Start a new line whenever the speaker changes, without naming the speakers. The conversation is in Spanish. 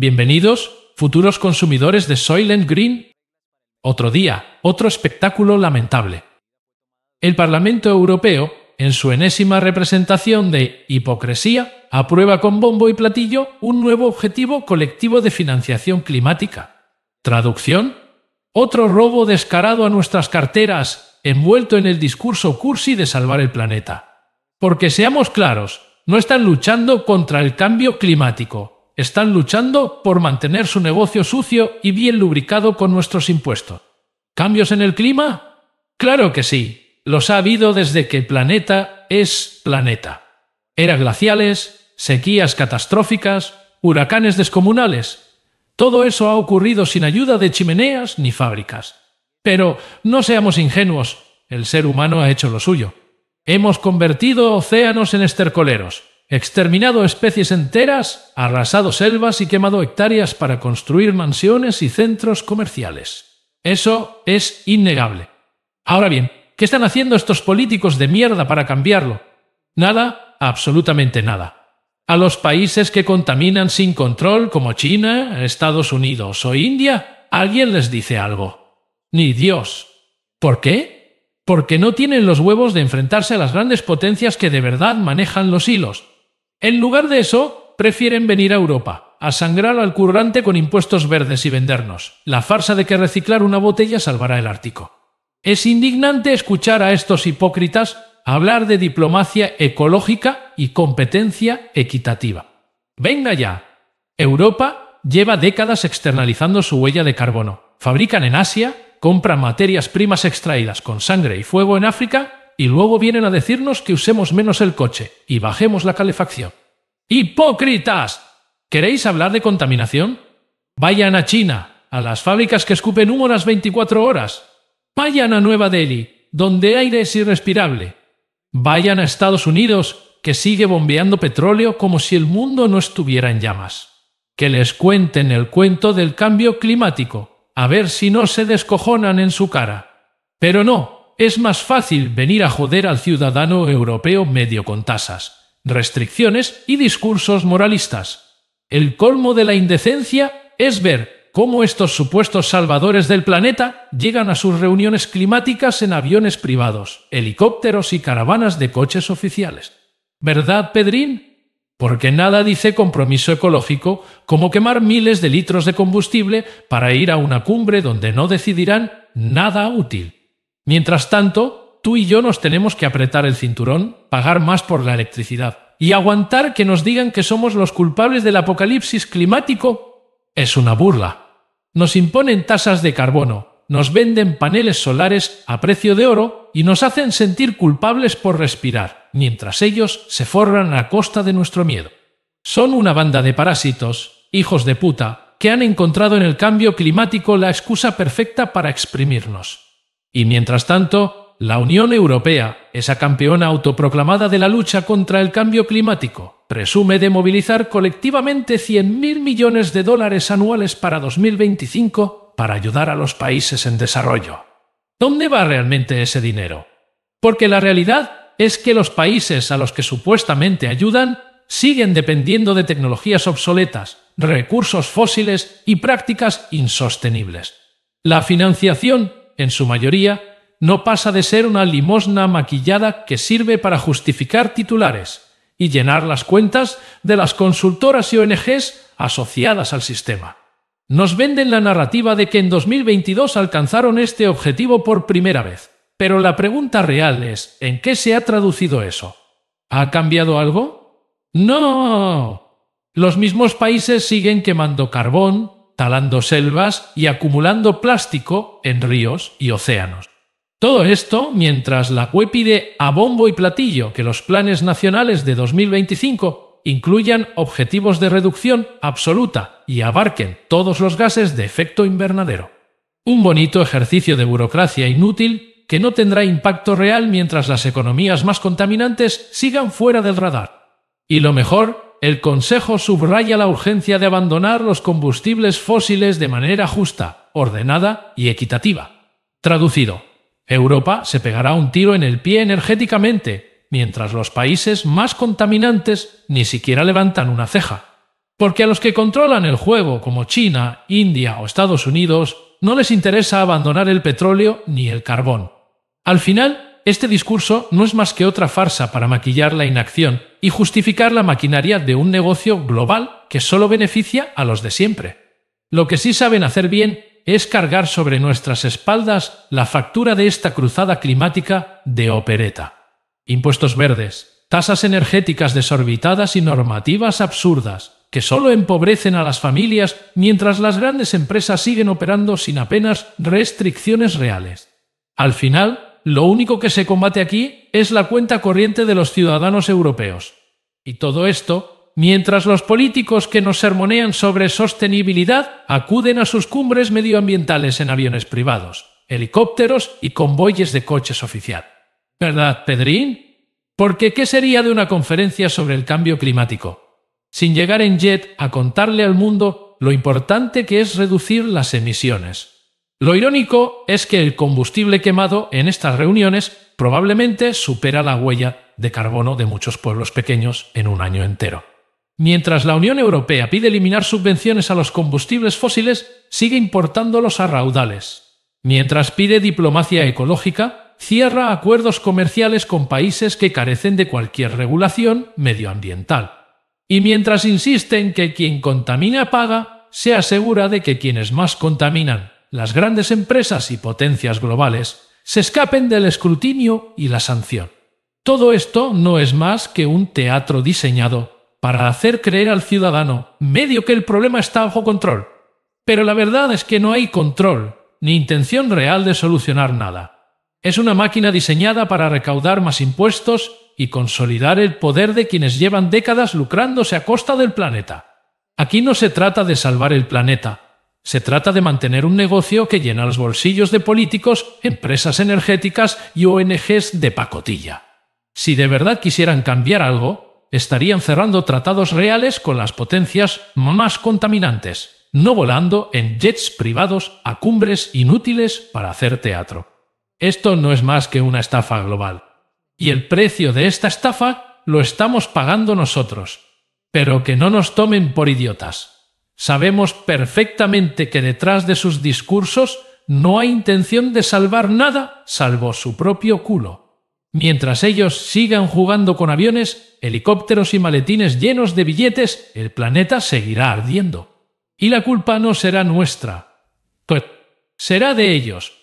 Bienvenidos, futuros consumidores de Soylent Green. Otro día, otro espectáculo lamentable. El Parlamento Europeo, en su enésima representación de hipocresía, aprueba con bombo y platillo un nuevo objetivo colectivo de financiación climática. Traducción. Otro robo descarado a nuestras carteras, envuelto en el discurso cursi de salvar el planeta. Porque seamos claros, no están luchando contra el cambio climático, están luchando por mantener su negocio sucio y bien lubricado con nuestros impuestos. ¿Cambios en el clima? Claro que sí. Los ha habido desde que el planeta es planeta. Era glaciales, sequías catastróficas, huracanes descomunales. Todo eso ha ocurrido sin ayuda de chimeneas ni fábricas. Pero no seamos ingenuos, el ser humano ha hecho lo suyo. Hemos convertido océanos en estercoleros, exterminado especies enteras, arrasado selvas y quemado hectáreas para construir mansiones y centros comerciales. Eso es innegable. Ahora bien, ¿qué están haciendo estos políticos de mierda para cambiarlo? Nada, absolutamente nada. A los países que contaminan sin control, como China, Estados Unidos o India, alguien les dice algo. Ni Dios. ¿Por qué? Porque no tienen los huevos de enfrentarse a las grandes potencias que de verdad manejan los hilos, en lugar de eso, prefieren venir a Europa, a sangrar al currante con impuestos verdes y vendernos. La farsa de que reciclar una botella salvará el Ártico. Es indignante escuchar a estos hipócritas hablar de diplomacia ecológica y competencia equitativa. Venga ya. Europa lleva décadas externalizando su huella de carbono. Fabrican en Asia, compran materias primas extraídas con sangre y fuego en África y luego vienen a decirnos que usemos menos el coche y bajemos la calefacción. ¡Hipócritas! ¿Queréis hablar de contaminación? Vayan a China, a las fábricas que escupen humo las 24 horas. Vayan a Nueva Delhi, donde aire es irrespirable. Vayan a Estados Unidos, que sigue bombeando petróleo como si el mundo no estuviera en llamas. Que les cuenten el cuento del cambio climático, a ver si no se descojonan en su cara. Pero no, es más fácil venir a joder al ciudadano europeo medio con tasas, restricciones y discursos moralistas. El colmo de la indecencia es ver cómo estos supuestos salvadores del planeta llegan a sus reuniones climáticas en aviones privados, helicópteros y caravanas de coches oficiales. ¿Verdad, Pedrín? porque nada dice compromiso ecológico como quemar miles de litros de combustible para ir a una cumbre donde no decidirán nada útil. Mientras tanto, tú y yo nos tenemos que apretar el cinturón, pagar más por la electricidad y aguantar que nos digan que somos los culpables del apocalipsis climático es una burla. Nos imponen tasas de carbono, nos venden paneles solares a precio de oro y nos hacen sentir culpables por respirar, mientras ellos se forran a costa de nuestro miedo. Son una banda de parásitos, hijos de puta, que han encontrado en el cambio climático la excusa perfecta para exprimirnos. Y mientras tanto, la Unión Europea, esa campeona autoproclamada de la lucha contra el cambio climático, presume de movilizar colectivamente 100.000 millones de dólares anuales para 2025 para ayudar a los países en desarrollo. ¿Dónde va realmente ese dinero? Porque la realidad es que los países a los que supuestamente ayudan siguen dependiendo de tecnologías obsoletas, recursos fósiles y prácticas insostenibles. La financiación en su mayoría, no pasa de ser una limosna maquillada que sirve para justificar titulares y llenar las cuentas de las consultoras y ONGs asociadas al sistema. Nos venden la narrativa de que en 2022 alcanzaron este objetivo por primera vez, pero la pregunta real es, ¿en qué se ha traducido eso? ¿Ha cambiado algo? No. Los mismos países siguen quemando carbón, talando selvas y acumulando plástico en ríos y océanos. Todo esto mientras la UE pide a bombo y platillo que los planes nacionales de 2025 incluyan objetivos de reducción absoluta y abarquen todos los gases de efecto invernadero. Un bonito ejercicio de burocracia inútil que no tendrá impacto real mientras las economías más contaminantes sigan fuera del radar. Y lo mejor el Consejo subraya la urgencia de abandonar los combustibles fósiles de manera justa, ordenada y equitativa. Traducido, Europa se pegará un tiro en el pie energéticamente, mientras los países más contaminantes ni siquiera levantan una ceja. Porque a los que controlan el juego, como China, India o Estados Unidos, no les interesa abandonar el petróleo ni el carbón. Al final, este discurso no es más que otra farsa para maquillar la inacción y justificar la maquinaria de un negocio global que solo beneficia a los de siempre. Lo que sí saben hacer bien es cargar sobre nuestras espaldas la factura de esta cruzada climática de opereta. Impuestos verdes, tasas energéticas desorbitadas y normativas absurdas, que solo empobrecen a las familias mientras las grandes empresas siguen operando sin apenas restricciones reales. Al final, lo único que se combate aquí es la cuenta corriente de los ciudadanos europeos. Y todo esto, mientras los políticos que nos sermonean sobre sostenibilidad acuden a sus cumbres medioambientales en aviones privados, helicópteros y convoyes de coches oficial. ¿Verdad, Pedrín? Porque ¿qué sería de una conferencia sobre el cambio climático? Sin llegar en jet a contarle al mundo lo importante que es reducir las emisiones. Lo irónico es que el combustible quemado en estas reuniones probablemente supera la huella de carbono de muchos pueblos pequeños en un año entero. Mientras la Unión Europea pide eliminar subvenciones a los combustibles fósiles, sigue importándolos a raudales. Mientras pide diplomacia ecológica, cierra acuerdos comerciales con países que carecen de cualquier regulación medioambiental. Y mientras insisten que quien contamina paga, se asegura de que quienes más contaminan las grandes empresas y potencias globales se escapen del escrutinio y la sanción. Todo esto no es más que un teatro diseñado para hacer creer al ciudadano medio que el problema está bajo control. Pero la verdad es que no hay control ni intención real de solucionar nada. Es una máquina diseñada para recaudar más impuestos y consolidar el poder de quienes llevan décadas lucrándose a costa del planeta. Aquí no se trata de salvar el planeta, se trata de mantener un negocio que llena los bolsillos de políticos, empresas energéticas y ONGs de pacotilla. Si de verdad quisieran cambiar algo, estarían cerrando tratados reales con las potencias más contaminantes, no volando en jets privados a cumbres inútiles para hacer teatro. Esto no es más que una estafa global. Y el precio de esta estafa lo estamos pagando nosotros. Pero que no nos tomen por idiotas. Sabemos perfectamente que detrás de sus discursos no hay intención de salvar nada salvo su propio culo. Mientras ellos sigan jugando con aviones, helicópteros y maletines llenos de billetes, el planeta seguirá ardiendo. Y la culpa no será nuestra. Pues será de ellos,